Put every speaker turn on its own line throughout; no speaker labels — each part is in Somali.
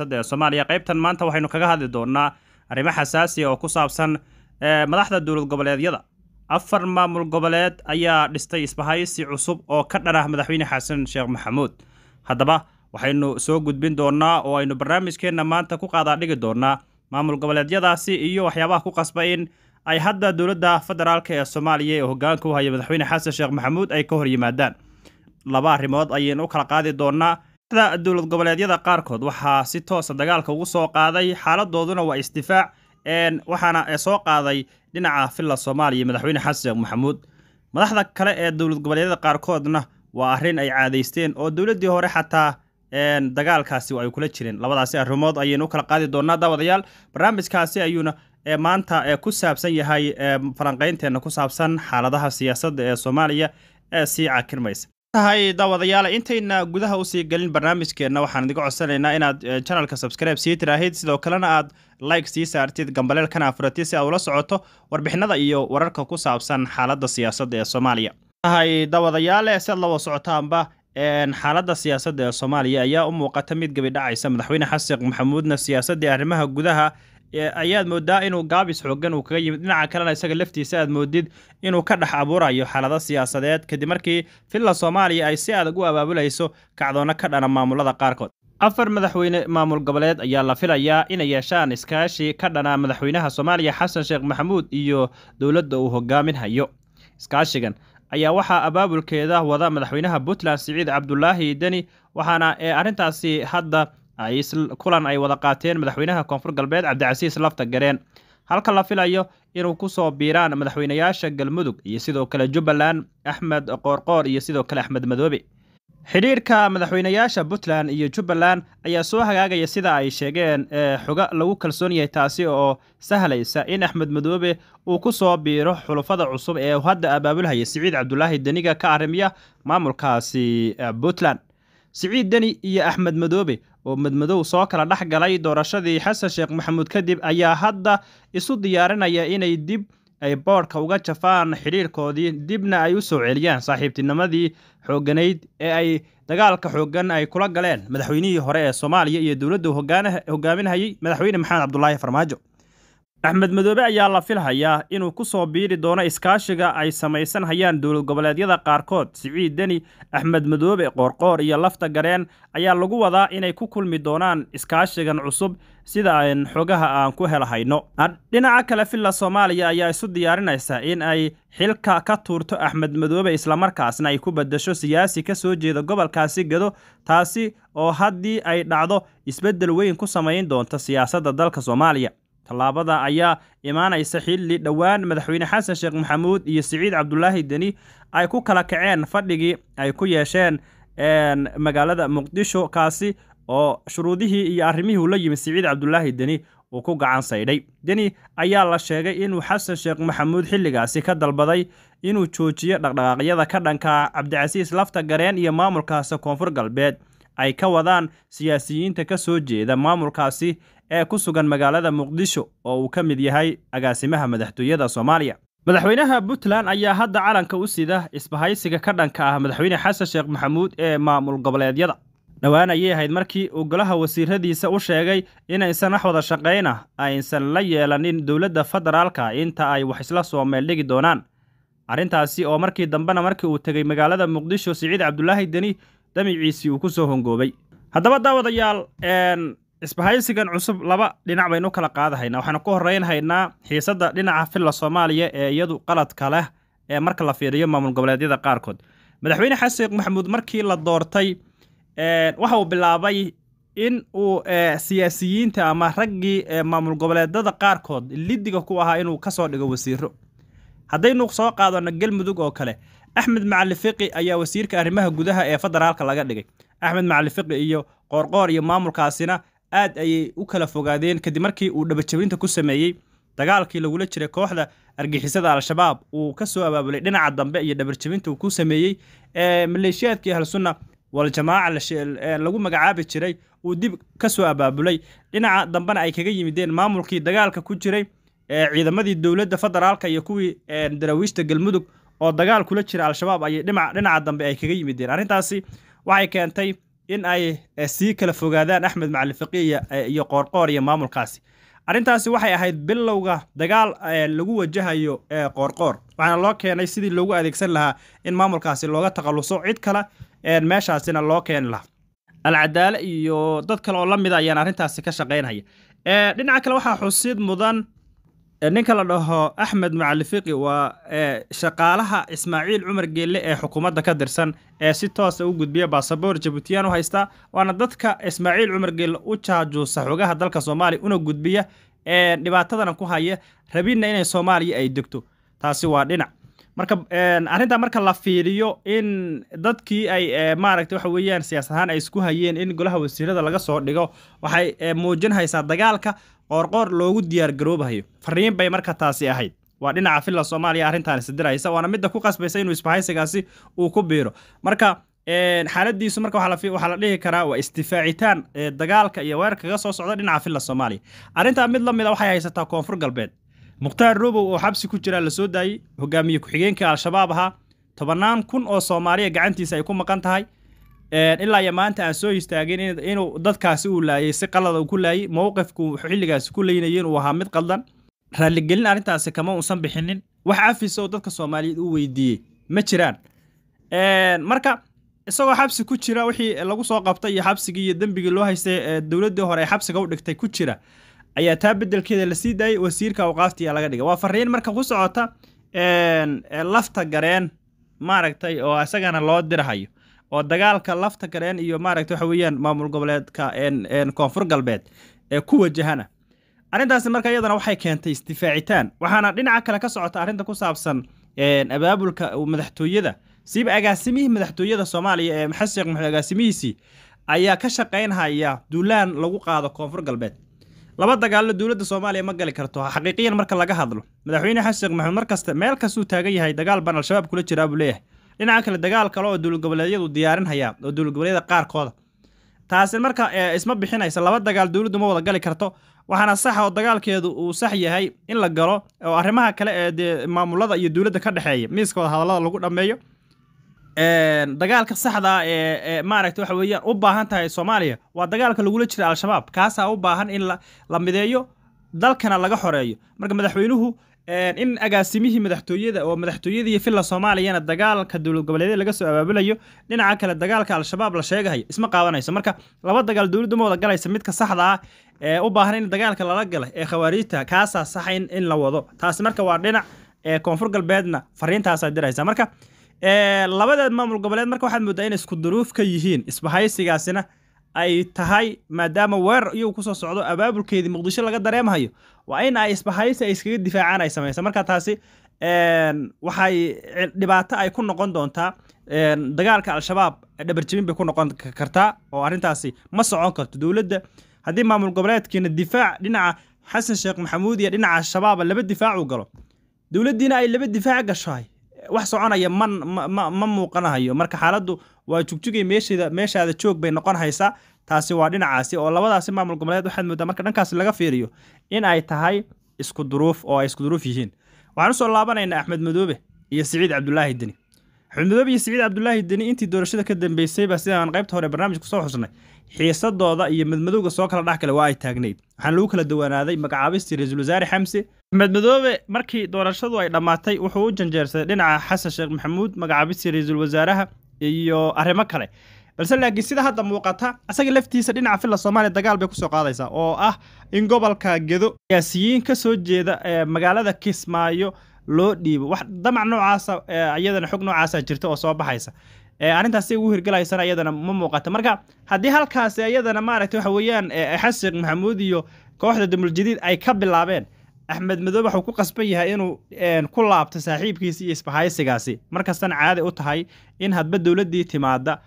ee soomaaliya qaybtan maanta waxaynu kaga hadli doonaa arrimo xasaasiya oo ku saabsan eh, madaxda dowlad goboleedyada afar maamul goboleed ayaa dhistay isbahaysi cusub oo ka dhan madaxweyne xasan sheekh maxamuud haddaba waxaynu soo gudbin doonaa oo aynu barnaamijkeenna maanta ku qaadaadhigi doonnaa maamul goboleedyadaasi iyo waxyaabaha ku qasba in ay hadda dowladda federaalk ee soomaaliya ee hoggaanka u haya madaxweyne xasan sheekh maxamuud ay ka hor yimaadaan laba arrimood ayaynu u kala qaadi doonaa da dowlad goboleedyada qaarkood waxaa si toosa ah dagaalka ugu soo qaaday xaaladooduna waa isdifaac waxaana soo qaaday dhinaca filla soomaaliya madaxweyne xasan maxamuud madaxda kale ee dowlad goboleedyada qaarkoodna waa arrin ay caadaysteen oo dowladdii hore xataa dagaalkaasi ay kula jireen labadaasi arrimood ayaynu kala qaadi doonaa daawadayaal barnaamijkaasi ayuuna maanta ku saabsan yahay falanqaynteenna ku saabsan xaaladaha siyaasadda ee soomaaliya ee sii cakirmaysa tahay daawadayaal intayna gudaha usii gelin barnaamijkeenna waxaan idiga codsanaynaa inaad janalka eh, subskribe sii tiraahid sidoo kalena aad like sii saartid gambaleelkana afurati si aad ula socoto warbixinada iyo wararka ku saabsan xaaladda siyaasadda ee soomaaliya tahay daawadayaale eh, si aad la socotaanba xaaladda siyaasadda ee soomaaliya ayaa u muuqata mid gebi dhacaysa madaxweyne xasan maxamuudna siyaasaddii arrimaha gudaha ayaad moodaa inuu gaabis xoogan uu kaga yimid dhinaca kalena isaga laftiisa aad moodid inuu ka dhex abuurayo xaalado siyaasadeed kadib markii filla soomaaliya ay si adag u abaabulayso kacdoonno ka dhana maamulada qaarkood afar madaxweyne maamul goboleed ayaa la filayaa inay yeeshaan iskaashi ka dhana madaxweynaha soomaaliya xasan sheekh maxamuud iyo dowladda uu hogaaminhayo iskaashigan ayaa waxaa abaabulkeeda wada madaxweynaha puntland siciid cabdulaahi deni waxaana ee arrintaasi hadda ay kulan ay wada qaateen madaxweynaha koonfur galbeed cabdicasiis lafta gareen halka la filayo inuu ku soo biiraan madaxweynayaasha galmudug iyo sidoo kale jubbaland axmed qoorqoor iyo sidoo kale axmed madoobe xidhiirka madaxweynayaasha puntland iyo jubbaland ayaa soo hagaagaya sida ay sheegeen ee xoga lagu kalsoon yahay taasi oo sahlaysa in axmed madoobe uu ku soo biiro xulufada cusub ee hadda abaabulhaya siciid cabdulaahi deniga ka arimiya maamulkaasi puntland siciid deni iyo axmed madoobe oo madmadow soo kala dhex galay doorashadii xasan sheekh maxamuud kadib ayaa hadda isu diyaarinaya inay dib ay boodhka uga jafaan xidhiirkoodii dibna ay u soo celiyaan saaxiibtinimadii xoogganayd ee ay dagaalka xooggan ay kula galeen madaxweynihii hore ee soomaaliya iyo dowladda hogaaminhayey madaxweyne maxamed cabdulaahi farmaajo axmed madoobe ayaa la filhayaa inuu ku soo biiri doono iskaashiga ay samaysan hayaan dowlad goboleedyada qaarkood siciid deni axmed madoobe qoorqoor iyo lafta gareen ayaa lagu wadaa inay ku kulmi doonaan iskaashigan cusub sida aan xogaha aan ku helahayno dhinaca kale filla soomaaliya ayaa isu diyaarinaysa in ay xilka ka tuurto axmed madoobe islamarkaasna ay ku beddesho siyaasi ka soo jeeda gobolkaasi gedo taasi oo haddii ay dhacdo isbeddel weyn ku samayn doonto siyaasadda dalka soomaaliya tallaabada ayaa imaanaysa xilli dhowaan madaxweyne xasan sheekh maxamuud iyo siciid cabdulaahi deni ay ku kala kaceen fadhigii ay ku yeesheen magaalada muqdisho kaasi oo shuruudihii iyo arrimihii ula yimi siciid cabdulaahi deni uu ku gacan saydhay deni ayaa la sheegay inuu xasan sheekh maxamuud xilligaasi ka dalbaday inuu joojiyo dhaqdhaqaaqyada ka dhanka cabdicasiis lafta gareen iyo maamulkaasi koonfur galbeed ay ka wadaan siyaasiyiinta ka soo jeeda maamulkaasi ee ku sugan magaalada muqdisho oo uu ka mid yahay agaasimaha madaxtooyada soomaaliya madaxweynaha puntland ayaa hadda calanka u sida isbahaysiga ka dhanka ah madaxweyne xasan sheekh maxamuud ee maamul goboleedyada dhowaan ayay ahayd markii uu golaha wasiiradiisa u sheegay inaysan wax wada shaqayna ah, aysan la yeelanin dowladda federaalka inta ay wax isla soo meeldhigi doonaan arrintaasi oo markii dambena markii uu tegey magaalada muqdisho siciid cabdulaahi deni damiciisii uu ku soo hongoobay haddaba daawadayaal isbahaysigan cusub laba dhinac baynu kala qaadahaynaa waxaanu ku horreynhaynaa xiisadda dhinaca filla soomaaliya ee iyadu qaladka leh ee marka la fiiriyo maamul goboleedyada qaarkood madaxweyne xasan sheekh maxamuud markii la doortay eh, waxa uu bilaabay in uu eh, siyaasiyiinta ama raggii eh, maamul goboleedada qaarkood lidiga ku ahaa inuu ka soo dhigo wasiiro haddaynu soo qaadano galmudug oo kale axmed macali fiqi ayaa wasiirka arrimaha gudaha ee federaalka laga dhigay axmed macali fiqi iyo qoorqoor iyo maamulkaasina aad ayay u kala fogaadeen kadib markii uu dhabajabinta ku sameeyey dagaalkii lagula jiray kooxda argixisada al-shabaab uu ka soo abaabulay dhinaca dambe iyo dhabarjabinta uu ku sameeyey ee maleeshiyaadkii ahlsunna waljamaaca lagu magacaabi jiray uu dib ka soo abaabulay dhinaca dambena ay kaga yimideen maamulkii dagaalka ku jiray ciidamadii dowladda federaalka iyo kuwii daraawiishta galmudug oo dagaal kula jira al-shabaab ayay dhinaca dambe ay kaga yimideen arrintaasi waxay keentay in ay eh, sii kala fogaadaan axmed macalin faqiih eh, iyo qoorqoor iyo maamulkaasi arrintaasi waxay ahayd bilowga dagaal eh, lagu wajahayo qoorqoor waxaana loo keenay sidii loogu adeegsan lahaa in maamulkaasi looga takhaluso cid kale meeshaasina loo keeni lahaa alcadaale iyo dad kale oo la mid ah ayaan arrintaasi ka shaqaynhaya dhinaca kale waxaa xusid mudan ninka la dhaho axmed macalifiqi waa shaqaalaha ismaaciil cumar geelle ee xukuumadda ka tirsan ee si toosa ah u gudbiya baasaboor jabuutiyaan u haysta waana dadka ismaaciil cumar geelle u jaajuusa xogaha dalka soomaaliya una gudbiya ee dhibaatadana ku haya rabinna inay soomaaliya ay degto taasi waa dhinac marka arrintaa marka la fiiriyo in dadkii ay maaragta waxa weeyaan siyaas ay isku hayeen in golaha wasiirada laga soo dhigo waxay muujinhaysaa dagaalka qoorqoor loogu diyaargaroobahayo fariin bay marka taasi ahayd waa dhinaca filla soomaaliya arrintaani sidiraysa waana midda ku qasbaysa inuu isbahaysigaasi uu ku biiro marka xaaladiisu marka waxaa la dhihi karaa waa istifaacitaan dagaalka iyo weerarkaga soo socda dhinaca filla soomaaliya arrintaa mid la mid a ah waxay haysataa koonfur galbeed mukhtaar robow oo xabsi ku jiraa lasoo soo daayey hogaamiye ku-xigeenka al-shabaab ahaa tobannaan kun oo soomaaliya gacantiisa ay ku maqan tahay ilaa iyo maanta aan soo istaagin inuu dadkaasi uu laayay si qalada u ku laayay mowqifku xilligaasi ku leynayay inuu ahaa mid qaldan raalligelin arrintaasi kama uusan bixinin wax afis oo dadka soomaaliyeed u weydiiyey ma jiraan marka isagoo xabsi ku jira wixii lagu soo qabtay iyo xabsigii iyo dembigii loo haystay dowladdii hore ay xabsiga u dhigtay ku jira ayaa taa beddelkeeda la sii daayay wasiirka awqaafta laga dhigay waa farriin marka ku socota lafta gareen maaragtay oo isagana loo dirhayo oo dagaalka lafta gareen iyo maaragta waxa weeyaan maamul goboleedka koonfur galbeed ee ku wajahana arrintaasi marka iyadana waxay keentay isdifaacitaan waxaana dhinaca kale ka socota arrinta ku saabsan abaabulka madaxtooyada siiba agaasimihii madaxtooyada soomaaliya ee maxamed maxamed agaasimihiisii ayaa ka shaqaynhaya duulaan lagu qaado koonfur galbeed laba dagaallo dowladda soomaaliya ma gali karto xaqiiqiyan marka laga hadlo madaxweyne xasan sheekh maxamed mar meel kastuu taagan yahay dagaal baan al-shabaab kula jiraabuu leeyahay dhinaca kale dagaal kale oo duulgoboleedyadu diyaarinhayaa oo duulgoboleedyada qaarkooda taasi marka eh, isma bixinaysa laba dagaal dowladdu ma wada gali karto waxaana saxa oo dagaalkeedu uu sax yahay in la galo oo arrimaha kale ee maamulada iyo dowladda ka dhexeeya miiskooda hadallada lagu dhammeeyo dagaalka saxdaa ee eh, eh, maaragta waxa weeyaan u baahan tahay soomaaliya waa dagaalka lagula jira al-shabaab kaasaa u baahan in la mideeyo dalkana laga xoreeyo marka madaxweynuhu in agaasimihii madaxtooyada oo madaxtooyadii filla soomaaliyana dagaalka dowlad goboleedyada laga soo abaabulayo dhinaca kale dagaalka al-shabaab la sheegahayo isma qaabanayso marka laba dagaal dowladda ma wada galaysa midka saxda ah ee u baahan in dagaalka lala gala ee khawaariijta kaasaa saxa in la wado taasi marka waa dhinac koonfur galbeedna fariintaasaa diraysa marka labada maamul goboleed marka waxaad moodaa inay isku duruuf ka yihiin isbahaysigaasina ay tahay maadaama weerar iyuu kusoo socdo abaabulkeedii muqdisho laga dareemhayo waa in ay isbahaysi ay iskaga difaacaan ay samaysan marka taasi waxay dhibaato ay ku noqon doontaa dagaalka al-shabaab dhabarjebin bay ku noqon kartaa oo arrintaasi ma socon karto dowladda haddii maamul goboleedkiina difaac dhinaca xasan sheekh maxamuud iyo dhinaca al-shabaaba laba difaac uu galo dowladdiina ay laba difaac gashahay wax soconaya ma ma muuqanahayo marka xaaladdu waa jugjugay meesheeda meeshaada joog bay noqon haysaa taasi waa dhinacaasi oo labadaasi maamul goboleed waxaad moodaa marka dhankaasi laga fiiriyo in ay tahay isku duruuf oo ay isku duruuf yihiin waxaan usoo laabanaynaa axmed madoobe iyo siciid cabdulaahi deni axmed madoobe iyo siciid cabdulaahi deni intii doorashada ka dambeysay dambeysayba sidaan qaybta hore barnaamijka kusoo xusnay xiisadooda iyo madmadowga soo kala dhex kale waa ay taagnayd waxaana lagu kala duwanaaday magacaabistii ra-iisul wasaare xamse axmed madoobe markii doorashadu ay dhammaatay wuxuu u janjeersaday dhinaca xasan sheekh maxamuud magacaabistii ra-iisul wasaaraha iyo arrimo kale balse laakiin sida hadda muuqata asaga laftiisa dhinaca filla soomaaliya dagaal bay ku soo qaadaysaa oo ah in gobolka gedo siyaasiyiin ka soo jeeda magaalada kismaayo loo dhiibo wax damac noocaasa iyadana xog noocaasaa jirta oo soo baxaysa arrintaasi ugu hirgelaysana iyadana ma muuqata marka haddii halkaasi iyadana maaragta waxa weeyaan xasan maxamuud iyo kooxda damuljadiid ay ka bilaabeen axmed madoobe waxuu ku qasban yahay inuu ku laabto saaxiibkiisi iyo isbahaysigaasi markastana caadi u tahay in hadba dowladdii timaada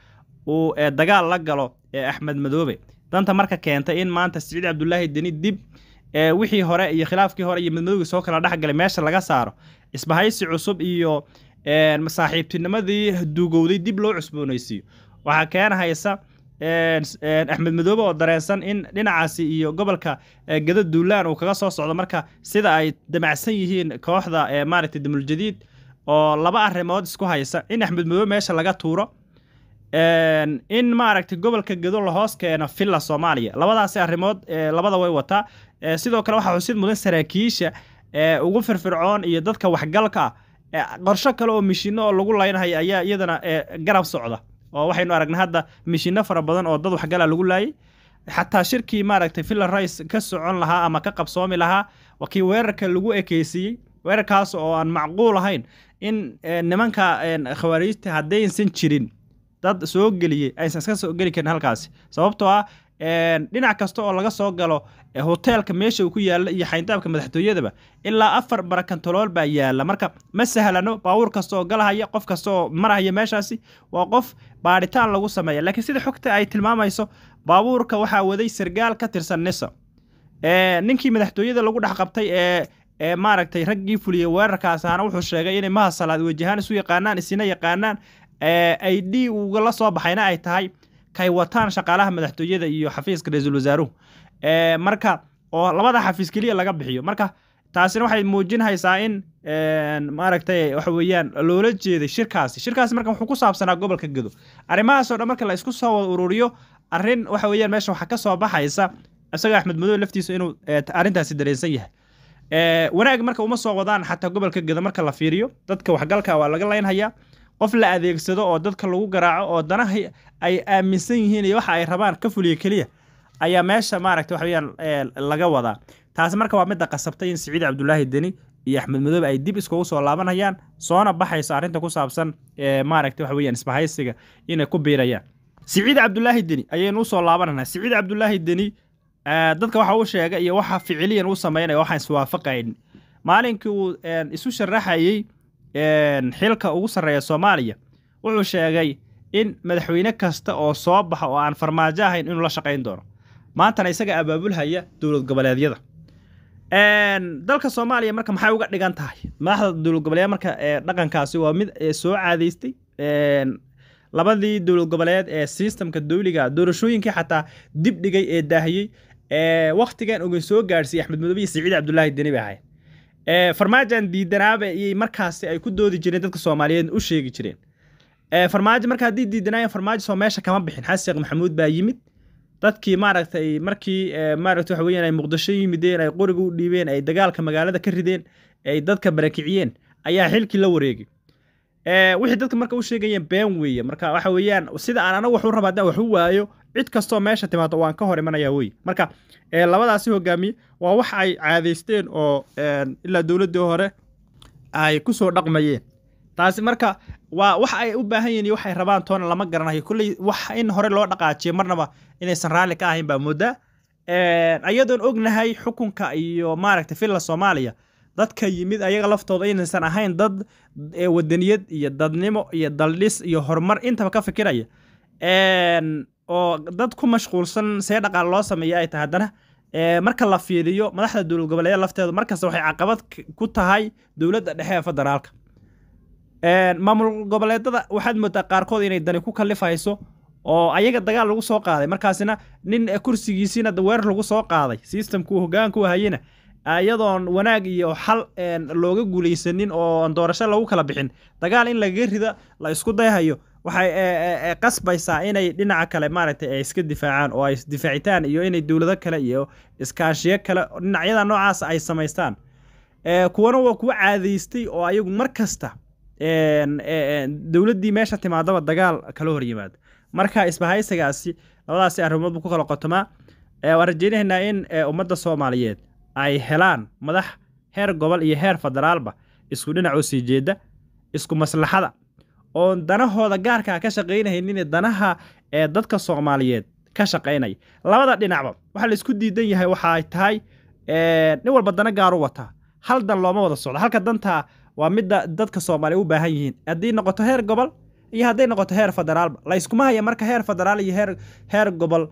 uu dagaal la galo axmed madoobe danta marka keentay in maanta siciid cabdulaahi deni dib wixii hore iyo khilaafkii hore iyo madmadowgii soo kala dhexgalay meesha laga saaro isbahaysi cusub iyo masaaxiibtinimadii duugowday dib loo cusboonaysiiyo waxaa keenhaysa axmed madoobe oo dareensan in dhinacaasi iyo gobolka gada duulaan uu kaga soo socdo marka sida ay damacsan yihiin kooxda maaragtay damuljadiid oo laba arrimood isku haysa in axmed madoobe meesha laga tuuro in maaragtay gobolka gado lahoos keeno villa soomaaliya labadaasi arrimood labada way wataa sidoo kale waxaa xusid mudan saraakiisha ugu firfircoon iyo dadka waxgalka ah qorsho kale oo mishiino oo lagu laynhaya ayaa iyadana garab socda oo waxaynu aragnay hadda mishiino fara badan oo dad waxgala lagu laayay xataa shirkii maaragtay villa rice ka socon lahaa ama ka qabsoomi lahaa kii weerarka lagu ekeysiiyey weerarkaas oo aan macquul ahayn in nimanka khawaarijta haddaysan jirin dad soo geliyey aysan iska soo geli karin halkaasi sababtoo ah dhinac kasta oo laga soo galo hoteelka meesha uu ku yaalla iyo xayndaabka madaxtooyadaba ilaa afar barakantolool baa yaalla marka ma sahlano baabuur kasta oo galahaya qof kasta oo marahaya meeshaasi waa qof baadhitaan lagu sameeya laakiin sida xogta ay tilmaamayso baabuurka waxaa waday sargaal ka tirsan nisa ninkii madaxtooyada lagu dhexqabtay ee ee maaragtay raggii fuliyey weerarkaas wuxuu sheegay inay mahasalaad wajahaan isu yaqaanaan isina yaqaanaan ay d ugala soo baxayna ay tahay kay wataan shaqaalaha madaxtooyada iyo xafiiska ra-iisul wasaaruhu Eh, marka oo labada xafiis keliya laga bixiyo marka taasina waxay muujinhaysaa in eh, maaragtay waxa weeyaan loola jeeday shirkaasi shirkaasi marka wuxuu ku saabsanaa gobolka gedo arrimahaasoo dhan marka la isku soo wada ururiyo arrin waxa weeyaan meesha waxaa ka soo baxaysa isaga axmed madow laftiisa inuu eh, arrintaasi dareensan yahay wanaag marka uma soo wadaan xataa gobolka gedo marka la fiiriyo dadka waxgalka waa laga laynhayaa qof la adeegsado oo dadka lagu garaaco oo danaha ay aaminsan yihiin iyo waxa ay rabaan ka fuliya keliya ayaa meesha maaragta waxa eh, laga wadaa taas marka waa midda qasabtay in siciid cabdulaahi deni iyo axmed madoobe ay dib iskugu soo laabanayaan soona baxayso arrinta ku saabsan eh, maaragta waxa weyaan isbahaysiga inay ku biirayaan siciid cabdulaahi deni ayaynu usoo laabananaa siciid cabdulaahi deni eh, dadka waxa uu sheegay iyo waxa ficiliyan uu samaynaya waxaan iswaafaqayn maalinkii uu isu sharaxayey xilka ugu sarreeya soomaaliya wuxuu sheegay in madaxweyne kasta oo soo baxa oo aan farmaajo ahayn inuu la shaqayn doono maantana isaga abaabulhaya dowlad goboleedyada dalka soomaaliya marka maxay uga dhigan tahay madaxda dowlad goboleed marka dhaqankaasi waa mid soo caadaystay labadii dowlad goboleed ee sistamka dowliga doorashooyinkii xataa dib dhigay ee daahiyey wakhtigan uga soo gaadhsiiyey axmed madobe iyo siciid cabdulaahi deni bay farmaajan diidanaaba iyo markaasi ay ku doodi jireen dadka soomaaliyeed u sheegi jireen farmaajo marka haddii diidanaayeen farmaajo soo meesha kama bixin xasan maxamuud baa yimid dadkii maaragtay markii eh, maaragta waxa weyan ay muqdisho yimideen ay qoriga u dhiibeen ay dagaalka magaalada ka rideen ay dadka barakiciyeen ayaa xilkii la wareegay eh, wixii dadka marka u sheegayeen been weeye marka waxa weeyaan sida aan anagu waxu raba haddaan waxu waayo cid kastoo meesha timaado waan ka hor imanaya wey marka eh, labadaasi hogaamiye waa wax ay caadaysteen oo ilaa dowladdii hore ay ku soo dhaqmayeen taasi marka waa wax ay u baahan yihiin waxay rabaan toona lama garanayo kulley wax in hore loo dhaqaajiyo marnaba inaysan raalli ka ahayn baa mudda ayadoon ognahay xukunka iyo maaragta filla soomaaliya dadka yimid ayaga laftooda inaysan ahayn dad e, wadaniyad iyo dadnimo iyo daldhis iyo horumar intaba ka fikiraya oo dad ku mashquulsan see dhaqaal loo sameeya ay tahay haddana e, marka la fiiriyo madaxda dowlad goboleedyada lafteeda markasta waxay caqabad ku tahay dowladda dhexe ee federaalka maamul goboleedada waxaad moodaa qaarkood inay dani ku kalifayso oo ayaga dagaal lagu soo qaaday markaasina nin kursigiisiina weer lagu soo qaaday sistamkuu hogaanku hayena iyadoon wanaag iyo xal looga guulaysanin oo doorasho lagu kala bixin dagaal in lagaga rida la isku dayhayo waxay qasbaysaa inay dhinaca kale maaragtay ay iska difaacaan oo ay isdifaacitaan iyo inay dowlado kale iyo iskaashiyo kale dhinacyada noocaas ay samaystaan kuwana waa kuwa caadaystay oo ayagu mar kasta dowladdii meesha timaadaba dagaal kala horyimaado marka isbahaysigaasi labadaasi arrimoodbu ku kala qotomaa waan rajeynaynaa in ummadda soomaaliyeed ay helaan madax heer gobol iyo heer federaalba isku dhinacoo sii jeeda isku maslaxada oon danahooda gaarkaa ah ka shaqaynahaynin danaha ee dadka soomaaliyeed ka shaqaynaya labada dhinacba waxaa laisku diidan yahay waxay tahay nin walba dana gaaru wata hal dan looma wada socdo halka dantaa waa midda dadka soomaaliya u baahan yihiin haddii noqoto heer gobol iyo hadday noqoto heer federaalba layskuma haya marka heer federaal iyo heer heer gobol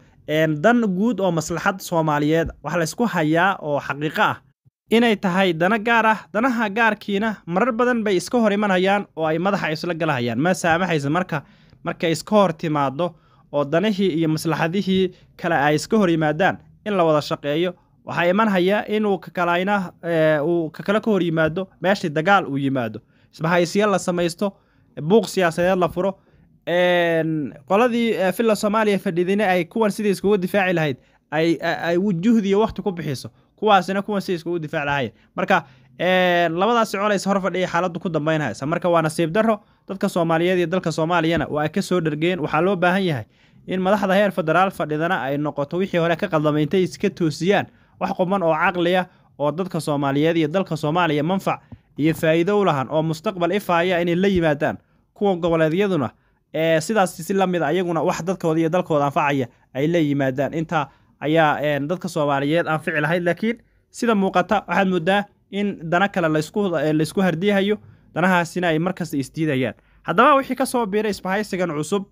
dan guud oo maslaxad soomaaliyeed waxa laysku hayaa oo xaqiiqo ah inay tahay dana gaar ah danaha gaarkiina marar badan bay iska hor imanayaan oo ay madaxa isla gala hayaan ma saamaxaysa marka markay iska hor timaado oo danihii iyo maslaxadihii kale ay iska hor yimaadaan in la wada shaqeeyo waxaa imanhaya inuu kakalana eh, uu kakale ka hor yimaado meeshii dagaal uu yimaado isbahaysiyo la samaysto buuq siyaasadeed la furo qoladii eh, filla soomaaliya fadhidina ay kuwan sidii iskugu difaaci lahayd ay eh, juhdiyo wakti ku bixiso kuwaasina kuwan sidii iskugu difaaci lahayn marka labadaasi colays hor fadhiya xaaladdu ku dambaynhaysa marka waa nasiib darro dadka soomaaliyeed iyo dalka soomaaliyana oo ay ka soo dhargeen waxaa loo baahan yahay in madaxda heer federaal fadhidana ay noqoto wixii hore ka qaldameyntay iska toosiyaan wax quban oo caqliya oo dadka soomaaliyeed iyo dalka soomaaliya manfac iyo faa'iido u lahan oo mustaqbal ifaaya inay la yimaadaan kuwa goboleedyaduna ee sidaas si la mid a ah ayaguna wax dadkooda iyo dalkooda anfacaya ay la yimaadaan intaa ayaa dadka soomaaliyeed anfici lahayd laakiin sida muuqata waxaad moodaa in dana kale laysku hardiyahayo danahaasina ay markasta isdiidayaan haddaba wixii ka soo biiray isbahaysigan cusub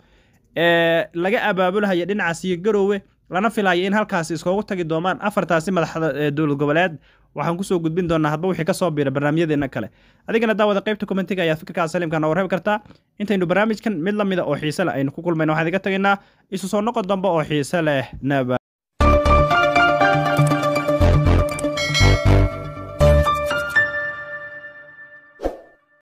ee laga abaabulhaya dhinacaasiyo garowe lana filaayo in halkaas iskoogu tagi doomaan afartaasi madaxda ee dowlad goboleed waxaan kusoo gudbin doonaa hadba wixii kasoo biira barnaamijyadeena kale adigana daawada qaybta komentiga ayaad fikirkaa saliimka noo warhebi kartaa intaynu barnaamijkan mid la mida oo xiise leh aynu ku kulmayno waxaan iga tagaynaa isu soo noqo dambe oo xiise leh naba